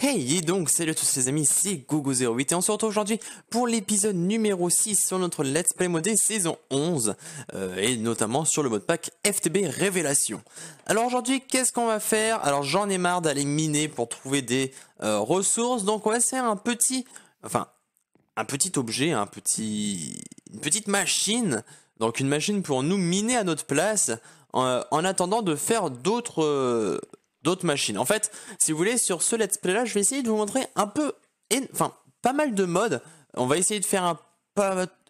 Hey, et donc, salut à tous les amis, c'est Gogo08 et on se retrouve aujourd'hui pour l'épisode numéro 6 sur notre Let's Play Modé saison 11 euh, et notamment sur le mode pack FTB Révélation. Alors aujourd'hui, qu'est-ce qu'on va faire Alors j'en ai marre d'aller miner pour trouver des euh, ressources, donc on va faire un petit, enfin, un petit objet, un petit, une petite machine, donc une machine pour nous miner à notre place euh, en, attendant de faire d'autres d'autres machines. En fait, si vous voulez, sur ce let's play là, je vais essayer de vous montrer un peu, enfin, pas mal de modes. On va essayer de faire un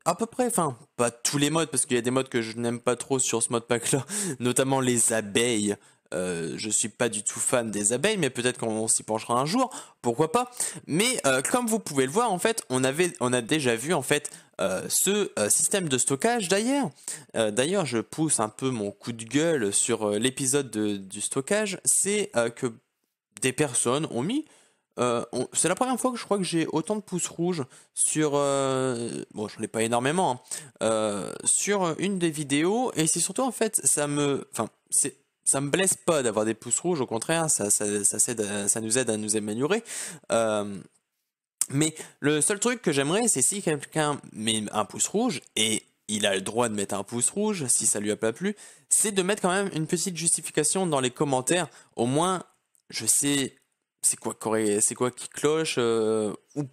à peu près, enfin, pas tous les modes, parce qu'il y a des modes que je n'aime pas trop sur ce mode pack là, notamment les abeilles je euh, je suis pas du tout fan des abeilles, mais peut-être qu'on s'y penchera un jour, pourquoi pas. Mais euh, comme vous pouvez le voir, en fait, on, avait, on a déjà vu en fait euh, ce système de stockage d'ailleurs. d'ailleurs, je pousse un peu mon coup de gueule sur l'épisode du stockage, c'est que des personnes ont mis c'est la première fois que je crois que j'ai autant de pouces rouges sur. bon, bon, ne l'ai pas énormément. Hein, sur une des vidéos. Et c'est surtout en fait, ça me. Enfin, c'est ça me blesse pas d'avoir des pouces rouges, au contraire, ça, ça, nous aide à nous améliorer. Euh, mais le seul truc que j'aimerais, c'est si quelqu'un met un pouce rouge, et il a le droit de mettre un pouce rouge si ça lui a pas plu, c'est de mettre quand même une petite justification dans les commentaires. Au moins, je sais c'est quoi, c'est quoi qui cloche, euh, ou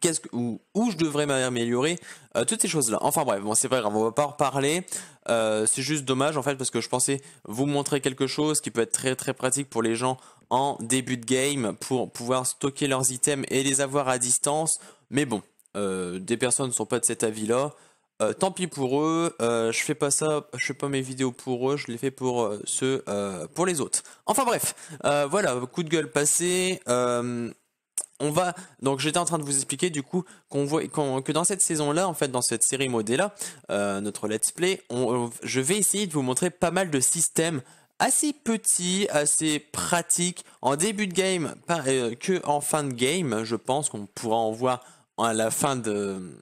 qu'est-ce où, je devrais m'améliorer, euh, toutes ces choses-là. Enfin bref, bon, c'est vrai, on on va pas en reparler. Euh, c'est juste dommage en fait parce que je pensais vous montrer quelque chose qui peut être très très pratique pour les gens en début de game pour pouvoir stocker leurs items et les avoir à distance. Mais bon, euh, des personnes ne sont pas de cet avis là. Euh, tant pis pour eux, je fais pas ça, je fais pas mes vidéos pour eux, je les fais pour ceux, pour les autres. Enfin bref, voilà, coup de gueule passé on va donc j'étais en train de vous expliquer du coup qu'on voit que dans cette saison là en fait dans cette série Modella, là euh, notre let's play je vais essayer de vous montrer pas mal de systèmes assez petits assez pratiques en début de game pas, euh, que en fin de game je pense qu'on pourra en voir à la fin de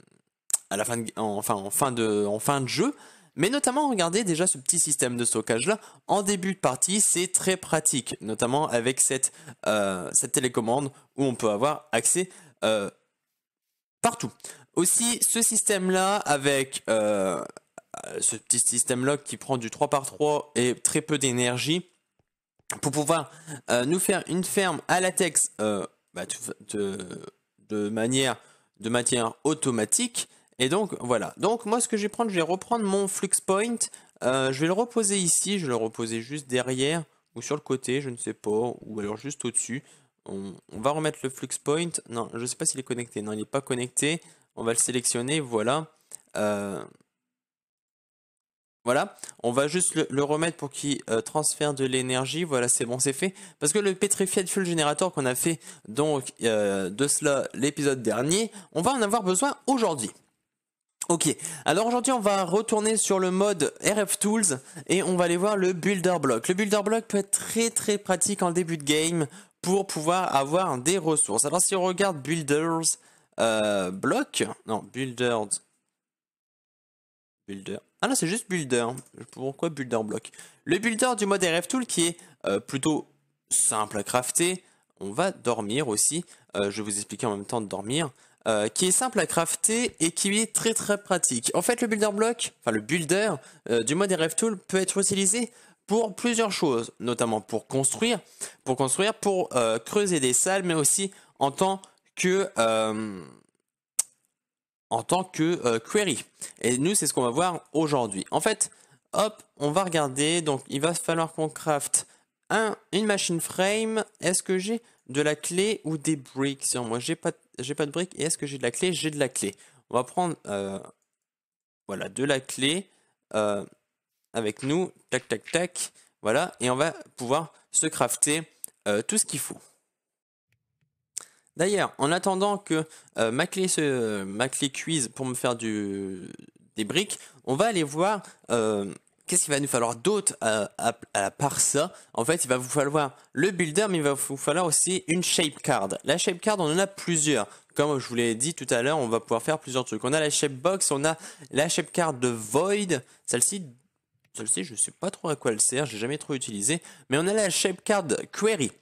à la fin enfin en fin de en fin de jeu mais notamment, regardez déjà ce petit système de stockage là. En début de partie, c'est très pratique, notamment avec cette, euh, cette télécommande où on peut avoir accès euh, partout. Aussi, ce système là avec euh, ce petit système là qui prend du 3 par 3 et très peu d'énergie pour pouvoir nous faire une ferme à latex bah, de, de, manière de matière automatique et donc, voilà. Donc, moi, ce que je vais prendre, je vais reprendre mon flux point. Euh, je vais le reposer ici. Je vais le reposer juste derrière ou sur le côté, je ne sais pas. Ou alors juste au-dessus. On, va remettre le flux point. Non, je ne sais pas s'il est connecté. Non, il n'est pas connecté. On va le sélectionner. Voilà. Euh, voilà, on va juste le, remettre pour qu'il euh, transfère de l'énergie. Voilà, c'est bon, c'est fait. Parce que le Petrified Fuel Generator qu'on a fait donc de cela l'épisode dernier, on va en avoir besoin aujourd'hui. Ok, alors aujourd'hui on va retourner sur le mode RF Tools et on va aller voir le Builder Block. Le Builder Block peut être très très pratique en début de game pour pouvoir avoir des ressources. Alors si on regarde Builders euh, Block, non Builders... Builder. Ah non c'est juste Builder. Pourquoi Builder Block Le Builder du mode RF Tool qui est euh, plutôt simple à crafter. On va dormir aussi. Euh, je vais vous expliquer en même temps de dormir. Euh, qui est simple à crafter et qui est très très pratique. En fait, le builder block, enfin le builder euh, du mode RF Tool peut être utilisé pour plusieurs choses, notamment pour construire, pour construire, pour euh, creuser des salles, mais aussi en tant que en tant que query. Et nous, c'est ce qu'on va voir aujourd'hui. En fait, hop, on va regarder. Donc, il va falloir qu'on crafte un, une machine frame. Est-ce que j'ai de la clé ou des bricks Moi, j'ai pas de j'ai pas de briques et est-ce que j'ai de la clé J'ai de la clé. On va prendre euh, voilà, de la clé euh, avec nous, tac tac tac, voilà, et on va pouvoir se crafter euh, tout ce qu'il faut. D'ailleurs, en attendant que ma, clé se, ma clé cuise pour me faire du, des briques, on va aller voir qu'est-ce qu'il va nous falloir d'autre à, part ça En fait, il va vous falloir le builder, mais il va vous falloir aussi une shape card. La shape card, on en a plusieurs. Comme je vous l'ai dit tout à l'heure, on va pouvoir faire plusieurs trucs. On a la shape box, on a la shape card de void. Celle-ci, celle-ci, je ne sais pas trop à quoi elle sert, j'ai jamais trop utilisé. Mais on a la shape card query.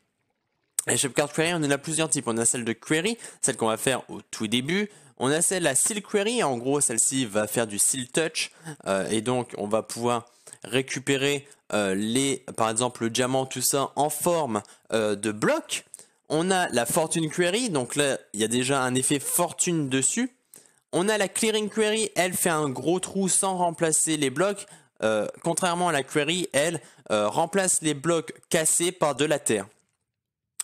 La shape card query, on en a plusieurs types. On a celle de query, celle qu'on va faire au tout début. On a celle la seal query, en gros celle-ci va faire du seal touch euh, et donc on va pouvoir récupérer euh, les, par exemple, le diamant, tout ça, en forme euh, de bloc. On a la fortune query, donc là, il y a déjà un effet fortune dessus. On a la clearing query, elle fait un gros trou sans remplacer les blocs. Euh, contrairement à la query, elle remplace les blocs cassés par de la terre.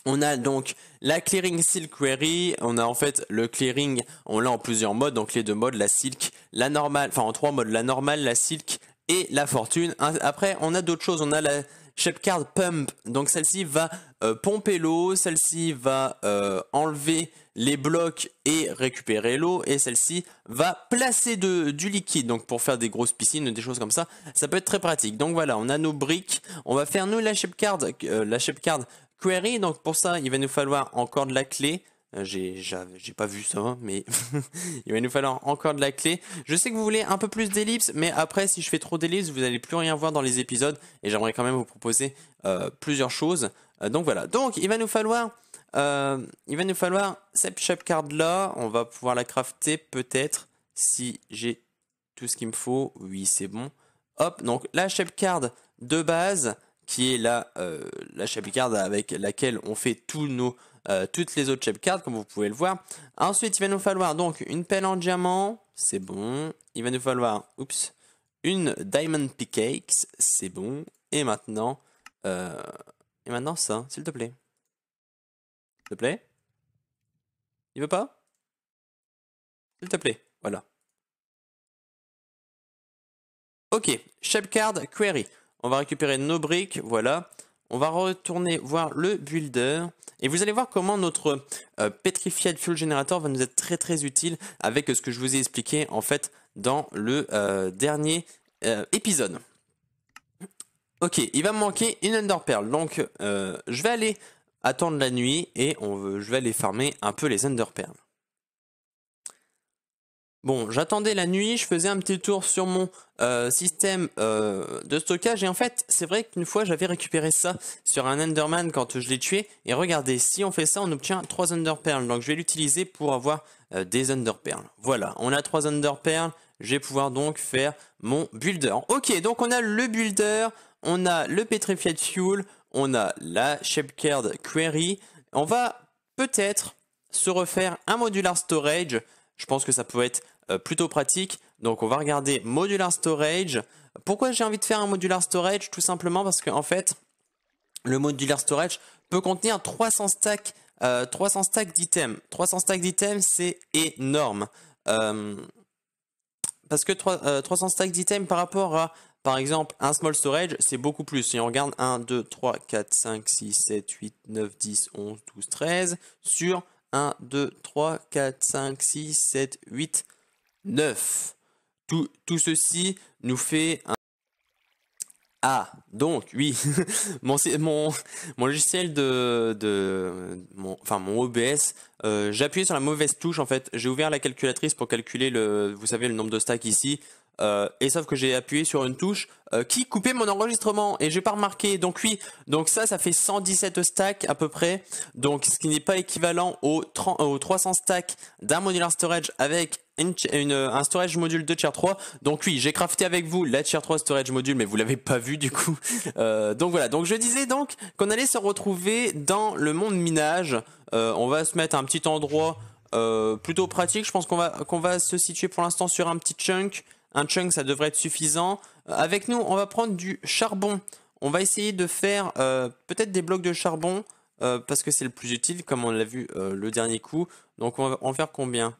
On a donc la clearing silk query, on a en fait le clearing, on l'a en plusieurs modes, donc les deux modes, la silk, la normale, enfin en trois modes, la normale, la silk, et la fortune. Après, on a d'autres choses. On a la shape card pump. Donc celle-ci va euh, pomper l'eau, celle-ci va euh, enlever les blocs et récupérer l'eau, et celle-ci va placer du liquide. Donc pour faire des grosses piscines, des choses comme ça, ça peut être très pratique. Donc voilà, on a nos briques. On va faire nous la shape card, euh, la shape card query. Donc pour ça, il va nous falloir encore de la clé. Euh, j'ai, pas vu ça, mais il va nous falloir encore de la clé. Je sais que vous voulez un peu plus d'ellipses, mais après, si je fais trop d'ellipses, vous n'allez plus rien voir dans les épisodes. Et j'aimerais quand même vous proposer euh, plusieurs choses. Euh, donc voilà. Donc, il va nous falloir, il va nous falloir cette shape card là. On va pouvoir la crafter peut-être si j'ai tout ce qu'il me faut. Oui, c'est bon. Hop. Donc la chef card de base, qui est la la shape card avec laquelle on fait tous nos euh, toutes les autres shape cards, comme vous pouvez le voir. Ensuite, il va nous falloir donc une pelle en diamant, c'est bon. Il va nous falloir, oups, une diamond pickaxe, c'est bon. Et maintenant, euh, et maintenant ça, s'il te plaît. S'il te plaît Il veut pas S'il te plaît, voilà. Ok, shape card query. On va récupérer nos briques, voilà. On va retourner voir le builder. Et vous allez voir comment notre euh, Petrified Fuel Generator va nous être très très utile avec euh, ce que je vous ai expliqué en fait dans le euh, dernier épisode. Ok, il va me manquer une Under donc je vais aller attendre la nuit et on je vais aller farmer un peu les Under Bon, j'attendais la nuit, je faisais un petit tour sur mon euh, système euh, de stockage et en fait, c'est vrai qu'une fois j'avais récupéré ça sur un Enderman quand je l'ai tué et regardez, si on fait ça, on obtient 3 Underperles. Donc je vais l'utiliser pour avoir euh, des des Underperles. Voilà, on a 3 Underperles, je vais pouvoir donc faire mon builder. Ok, donc on a le builder, on a le Petrified Fuel, on a la card Query. On va peut-être se refaire un modular storage. Je pense que ça peut être euh, plutôt pratique. Donc on va regarder modular storage. Pourquoi j'ai envie de faire un modular storage Tout simplement parce qu'en en fait, le modular storage peut contenir 300 euh, stacks, d'items. 300 stacks d'items, c'est énorme. Euh, parce que 300 stacks d'items par rapport à, par exemple, un small storage, c'est beaucoup plus. Si on regarde 1, 2, 3, 4, 5, 6, 7, 8, 9, 10, 11, 12, 13 sur 1, 2, 3, 4, 5, 6, 7, 8, 9. Tout, ceci nous fait un... Ah, donc oui, mon, mon, mon, logiciel de... enfin, mon OBS, euh, j'ai appuyé sur la mauvaise touche en fait. J'ai ouvert la calculatrice pour calculer, le, vous savez, le nombre de stacks ici. Euh, et sauf que j'ai appuyé sur une touche euh, qui coupait mon enregistrement et j'ai pas remarqué. Donc oui, donc ça, ça fait 117 stacks à peu près. Donc ce qui n'est pas équivalent aux, 300 stacks d'un modular storage avec euh, un storage module de tier 3. Donc oui, j'ai crafté avec vous la tier 3 storage module, mais vous l'avez pas vu du coup. donc voilà, donc je disais donc qu'on allait se retrouver dans le monde minage. on va se mettre à un petit endroit plutôt pratique. Je pense qu'on va qu'on va se situer pour l'instant sur un petit chunk. Un chunk, ça devrait être suffisant. Euh, avec nous, on va prendre du charbon. On va essayer de faire euh, peut-être des blocs de charbon euh, parce que c'est le plus utile, comme on l'a vu le dernier coup. Donc on va en faire combien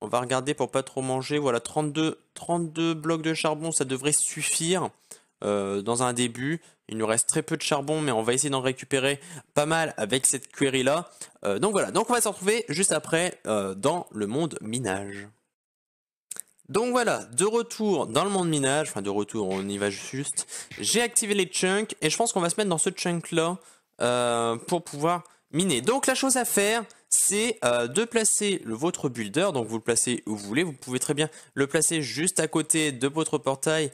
On va regarder pour pas trop manger. Voilà, 32, 32 blocs de charbon, ça devrait suffire dans un début. Il nous reste très peu de charbon, mais on va essayer d'en récupérer pas mal avec cette query-là. donc voilà, donc on va se retrouver juste après dans le monde minage. Donc voilà, de retour dans le monde minage, enfin de retour, on y va juste. J'ai activé les chunks et je pense qu'on va se mettre dans ce chunk là euh, pour pouvoir miner. Donc la chose à faire, c'est euh, de placer le, votre builder, donc vous le placez où vous voulez, vous pouvez très bien le placer juste à côté de votre portail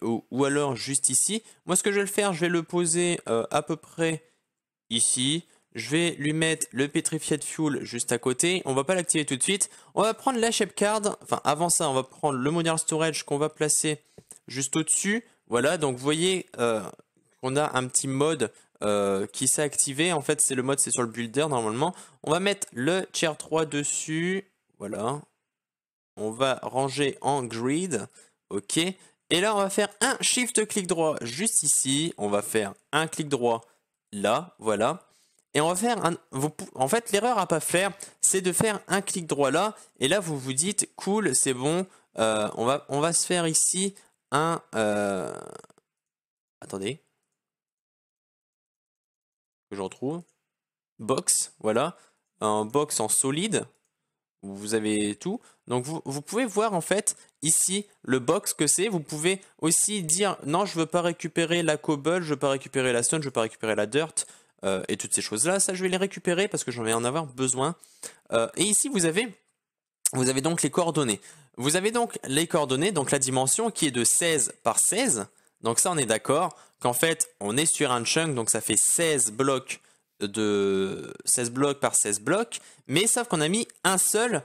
ou, alors juste ici. Moi ce que je vais le faire, je vais le poser euh, à peu près ici. Je vais lui mettre le Petrified Fuel juste à côté. On va pas l'activer tout de suite. On va prendre la Shape Card. Enfin, avant ça, on va prendre le Modern Storage qu'on va placer juste au-dessus. Voilà, donc vous voyez euh, qu'on a un petit mode euh, qui s'est activé. En fait, c'est le mode, c'est sur le Builder normalement. On va mettre le Tier 3 dessus. Voilà. On va ranger en Grid. OK. Et là, on va faire un Shift-clic droit juste ici. On va faire un clic droit là. Voilà. Et on va faire un, en fait, l'erreur à pas faire, c'est de faire un clic droit là. Et là, vous vous dites, cool, c'est bon. Euh, on, va, on va se faire ici un... Euh, attendez. Que je retrouve. Box, voilà. Un box en solide. vous avez tout. Donc vous, pouvez voir en fait ici le box que c'est. Vous pouvez aussi dire non je veux pas récupérer la cobble, je veux pas récupérer la stone, je veux pas récupérer la dirt. Euh, et toutes ces choses-là. Ça, je vais les récupérer parce que j'en vais en avoir besoin. Euh, et ici, vous avez, vous avez donc les coordonnées. Vous avez donc les coordonnées, donc la dimension qui est de 16 par 16. Donc ça, on est d'accord qu'en fait, on est sur un chunk, donc ça fait 16 blocs de 16 blocs par 16 blocs, mais sauf qu'on a mis un seul,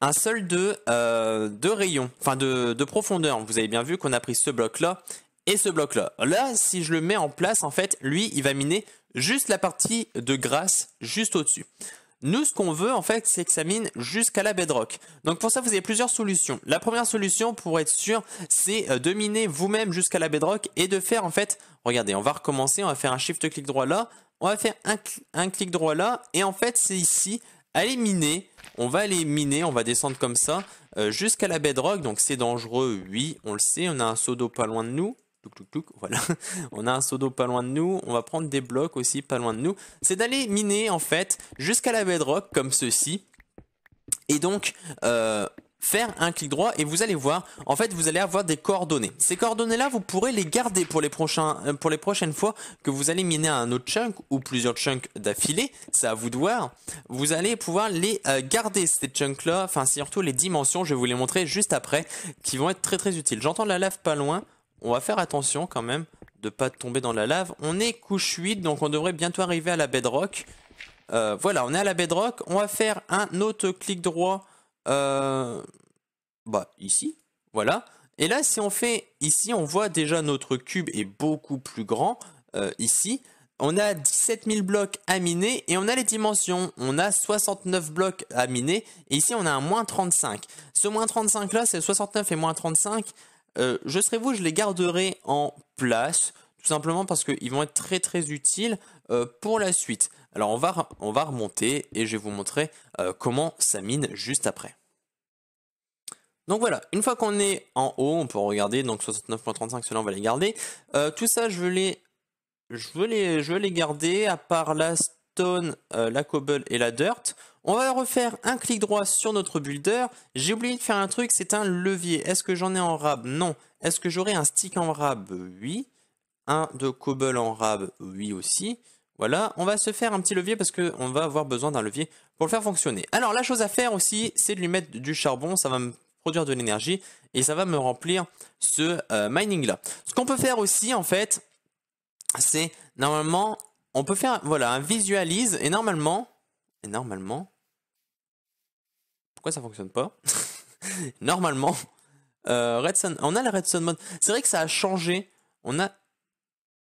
un seul de, euh, de rayon, enfin de, de profondeur. Vous avez bien vu qu'on a pris ce bloc-là et ce bloc-là. Là, si je le mets en place, en fait, lui, il va miner juste la partie de grâce juste au-dessus. Nous, ce qu'on veut, en fait, c'est que ça mine jusqu'à la bedrock. Donc, pour ça, vous avez plusieurs solutions. La première solution, pour être sûr, c'est euh, de miner vous-même jusqu'à la bedrock et de faire, en fait, regardez, on va recommencer, on va faire un shift-clic droit là, on va faire un, clic droit là, et en fait, c'est ici, aller miner, on va aller miner, on va descendre comme ça, euh, jusqu'à la bedrock, donc c'est dangereux, oui, on le sait, on a un seau d'eau pas loin de nous voilà. On a un seau d'eau pas loin de nous. On va prendre des blocs aussi pas loin de nous. C'est d'aller miner en fait jusqu'à la bedrock comme ceci. Et donc euh, faire un clic droit et vous allez voir, en fait vous allez avoir des coordonnées. Ces coordonnées là vous pourrez les garder pour les, prochains, euh, pour les prochaines fois que vous allez miner un autre chunk ou plusieurs chunks d'affilée, c'est à vous de voir. Vous allez pouvoir les euh, garder ces chunks là, enfin surtout les dimensions, je vais vous les montrer juste après, qui vont être très très utiles. J'entends la lave pas loin on va faire attention quand même de pas tomber dans la lave. On est couche 8, donc on devrait bientôt arriver à la bedrock. Euh, voilà, on est à la bedrock. On va faire un autre clic droit euh, bah, ici. Voilà. Et là, si on fait ici, on voit déjà notre cube est beaucoup plus grand euh, ici. On a 17 000 blocs à miner et on a les dimensions. On a 69 blocs à miner et ici on a un moins 35. Ce moins 35 là, c'est 69 et moins 35. Euh, je serai vous, je les garderai en place, tout simplement parce qu'ils vont être très très utiles euh, pour la suite. Alors on va, on va remonter et je vais vous montrer euh, comment ça mine juste après. Donc voilà, une fois qu'on est en haut, on peut regarder, donc 69.35, cela on va les garder. tout ça, je veux les, je veux les garder, à part la stone, la cobble et la dirt. On va refaire un clic droit sur notre builder. J'ai oublié de faire un truc, c'est un levier. Est-ce que j'en ai en rab Non. Est-ce que j'aurai un stick en rab Oui. Un de cobble en rab Oui aussi. Voilà, on va se faire un petit levier parce qu'on va avoir besoin d'un levier pour le faire fonctionner. Alors la chose à faire aussi, c'est de lui mettre du charbon, ça va me produire de l'énergie et ça va me remplir ce euh, mining là. Ce qu'on peut faire aussi en fait, c'est normalement, on peut faire voilà un visualise et normalement, et normalement, pourquoi ça fonctionne pas Normalement, euh, on a le Sun mode. C'est vrai que ça a changé. On a.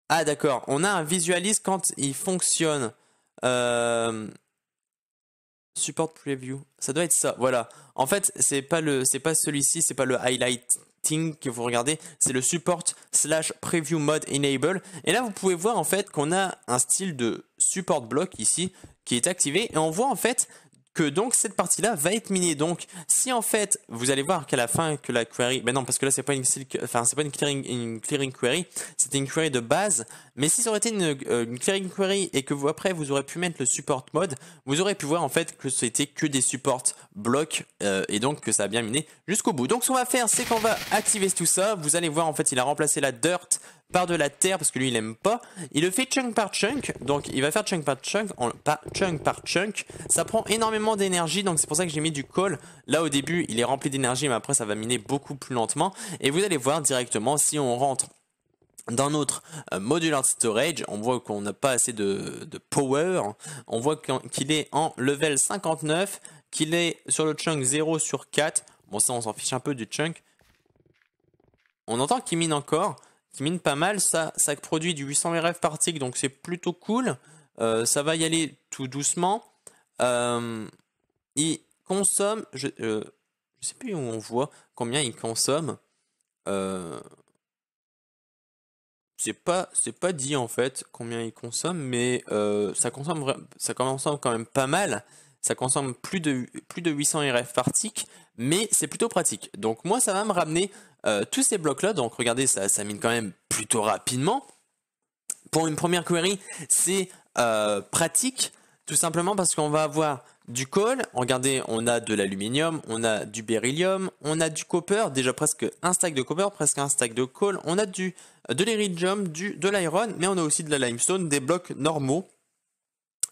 Ah, d'accord. On a un visualise quand il fonctionne. Euh, Support preview. Ça doit être ça. Voilà. En fait, c'est pas le, c'est pas celui-ci, c'est pas le highlighting que vous regardez. C'est le support slash preview mode enable. Et là, vous pouvez voir en fait qu'on a un style de support block ici qui est activé et on voit en fait que donc cette partie-là va être minée. Donc si en fait vous allez voir qu'à la fin que la query, ben non parce que là c'est pas une, enfin c'est pas une clearing, une clearing query, c'était une query de base. Mais si ça aurait été euh, une, clearing query et que vous après vous aurez pu mettre le support mode, vous aurez pu voir en fait que c'était que des supports blocs euh, et donc que ça a bien miné jusqu'au bout. Donc ce qu'on va faire c'est qu'on va activer tout ça. Vous allez voir en fait il a remplacé la dirt par de la terre parce que lui il aime pas. Il le fait chunk par chunk, donc il va faire chunk par chunk, pas chunk par chunk. Ça prend énormément d'énergie, donc c'est pour ça que j'ai mis du coal. Là au début il est rempli d'énergie, mais après ça va miner beaucoup plus lentement. Et vous allez voir directement si on rentre dans notre module euh, modular storage, on voit qu'on n'a pas assez de, de, power. On voit qu'il est en level 59, qu'il est sur le chunk 0 sur 4. Bon, ça, on s'en fiche un peu du chunk. On entend qu'il mine encore mine pas mal. Ça, produit du 800 RF par tick, donc c'est plutôt cool. Euh, ça va y aller tout doucement. Euh, il consomme, euh, je, sais plus où on voit combien il consomme. c'est pas, c'est pas dit en fait combien il consomme, mais ça consomme, ça consomme quand même pas mal. Ça consomme plus de, plus de 800 RF par tick, mais c'est plutôt pratique. Donc moi, ça va me ramener euh, tous ces blocs-là, donc regardez, ça, ça mine quand même plutôt rapidement. Pour une première query, c'est euh, pratique, tout simplement parce qu'on va avoir du Coal. regardez, on a de l'aluminium, on a du beryllium, on a du copper, déjà presque un stack de copper, presque un stack de coal, on a du, de l'iridium, de l'iron, mais on a aussi de la limestone, des blocs normaux.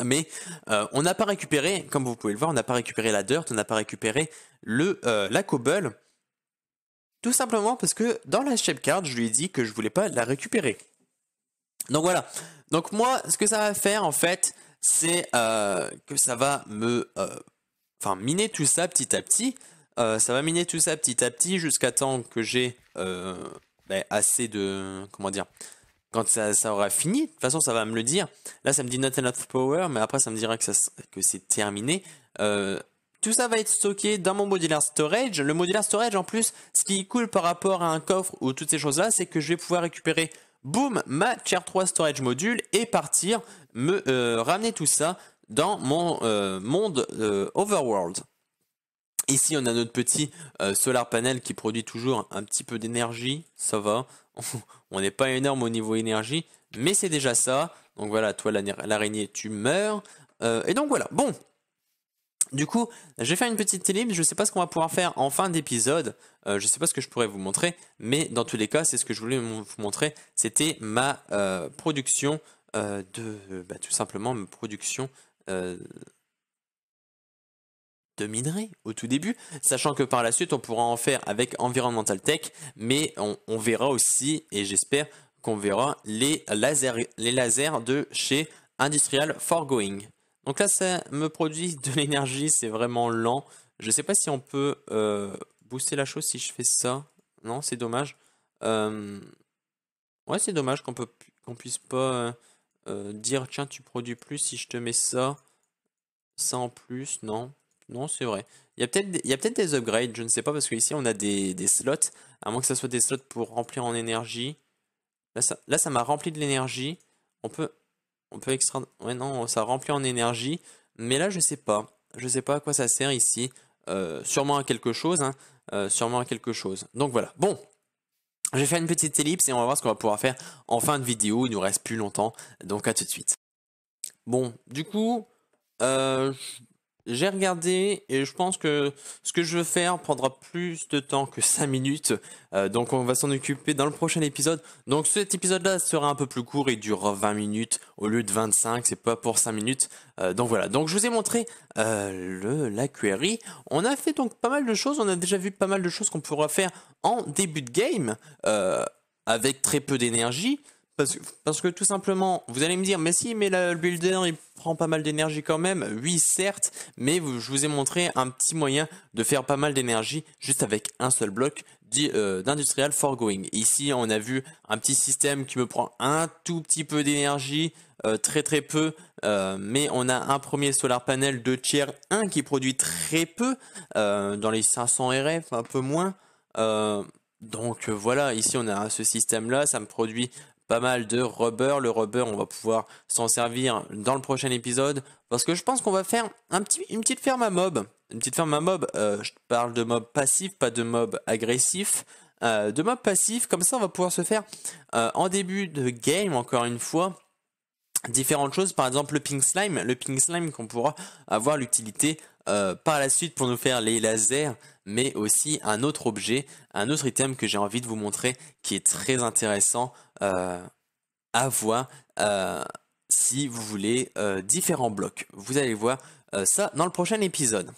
Mais euh, on n'a pas récupéré, comme vous pouvez le voir, on n'a pas récupéré la dirt, on n'a pas récupéré le, la cobble. Tout simplement parce que dans la shape card, je lui ai dit que je voulais pas la récupérer. Donc voilà. Donc moi, ce que ça va faire en fait, c'est euh, que ça va me... Euh, enfin, miner tout ça petit à petit. Euh, ça va miner tout ça petit à petit jusqu'à temps que j'ai ben, assez de... Comment dire quand ça, aura fini, de toute façon, ça va me le dire. Là, ça me dit not enough power, mais après, ça me dira que, que c'est terminé. Tout ça va être stocké dans mon modular storage. Le modular storage, en plus, ce qui est cool par rapport à un coffre ou toutes ces choses-là, c'est que je vais pouvoir récupérer, boum, ma tier 3 storage module et partir, me euh, ramener tout ça dans mon euh, monde euh, overworld. Ici, on a notre petit solar panel qui produit toujours un petit peu d'énergie. Ça va. on n'est pas énorme au niveau énergie, mais c'est déjà ça. Donc voilà, toi, l'araignée, tu meurs. et donc voilà. Bon, du coup, je vais faire une petite mais Je ne sais pas ce qu'on va pouvoir faire en fin d'épisode. Euh, je ne sais pas ce que je pourrais vous montrer. Mais dans tous les cas, c'est ce que je voulais vous montrer. C'était ma euh, production euh, de... Bah, tout simplement, production de minerai au tout début, sachant que par la suite on pourra en faire avec Environmental Tech, mais on, verra aussi, et j'espère qu'on verra, les lasers, les lasers de chez Industrial Forgoing. Donc là, ça me produit de l'énergie, c'est vraiment lent. Je sais pas si on peut euh, booster la chose si je fais ça. Non, c'est dommage. Euh, ouais, c'est dommage qu'on peut puisse pas euh, dire tiens, tu produis plus si je te mets ça. Ça en plus, non. Non, c'est vrai. Il y a peut-être des upgrades, je ne sais pas, parce qu'ici on a des, slots, à moins que ce soit des slots pour remplir en énergie. Là, ça m'a rempli de l'énergie. On peut on peut extraire... Ouais, non, ça remplit en énergie. Mais là, je sais pas. Je sais pas à quoi ça sert ici. Euh, sûrement à quelque chose. Hein. Euh, sûrement à quelque chose. Donc voilà. Bon. J'ai fait une petite ellipse et on va voir ce qu'on va pouvoir faire en fin de vidéo. Il nous reste plus longtemps. Donc à tout de suite. Bon, du coup, euh, j'ai regardé et je pense que ce que je veux faire prendra plus de temps que 5 minutes. Euh, donc on va s'en occuper dans le prochain épisode. Donc cet épisode-là sera un peu plus court, et durera 20 minutes au lieu de 25, c'est pas pour 5 minutes. Euh, donc voilà, donc je vous ai montré euh, le, la query. On a fait donc pas mal de choses, on a déjà vu pas mal de choses qu'on pourra faire en début de game avec très peu d'énergie. Parce que, tout simplement, vous allez me dire, mais si, mais le builder, il prend pas mal d'énergie quand même. Oui, certes, mais je vous ai montré un petit moyen de faire pas mal d'énergie juste avec un seul bloc euh, d'industrial foregoing. Ici, on a vu un petit système qui me prend un tout petit peu d'énergie, euh, très très peu, euh, mais on a un premier solar panel de tiers 1 qui produit très peu, dans les 500 RF, un peu moins. Donc voilà, ici on a ce système là, ça me produit pas mal de rubber. Le rubber, on va pouvoir s'en servir dans le prochain épisode parce que je pense qu'on va faire un petit, une petite ferme à mob. Une petite ferme à mob, euh, je parle de mob passif, pas de mob agressif. Euh, de mob passif, comme ça on va pouvoir se faire euh, en début de game, encore une fois, différentes choses. Par exemple, le pink slime, le pink slime qu'on pourra avoir l'utilité par la suite pour nous faire les lasers mais aussi un autre objet, un autre item que j'ai envie de vous montrer qui est très intéressant euh, à voir euh, si vous voulez euh, différents blocs. Vous allez voir ça dans le prochain épisode.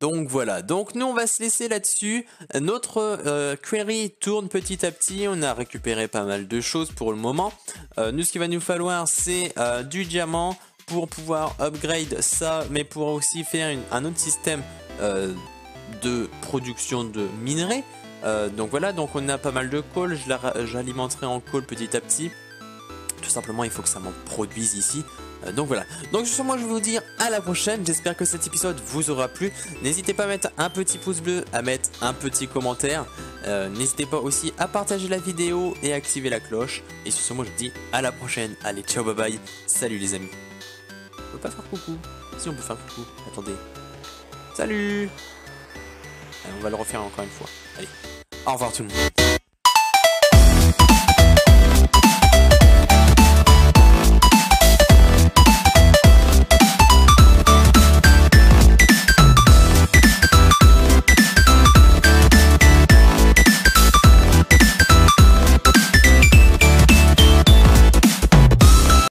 Donc voilà, donc nous on va se laisser là-dessus. Notre query tourne petit à petit, on a récupéré pas mal de choses pour le moment. nous ce qu'il va nous falloir c'est du diamant pour pouvoir upgrade ça, mais pour aussi faire un autre système de production de minerais. Euh, donc voilà, donc on a pas mal de colle, j'alimenterai en col petit à petit. Tout simplement, il faut que ça m'en produise ici. Euh, donc voilà. Donc sur moi, je vais vous dire à la prochaine. J'espère que cet épisode vous aura plu. N'hésitez pas à mettre un petit pouce bleu, à mettre un petit commentaire. Euh, n'hésitez pas aussi à partager la vidéo et à activer la cloche. Et sur moi, je vous dis à la prochaine. Allez, ciao, bye bye. Salut les amis. On peut pas faire coucou. Si on peut faire coucou. Attendez. Salut euh, on va le refaire encore une fois. Allez, au revoir tout le monde.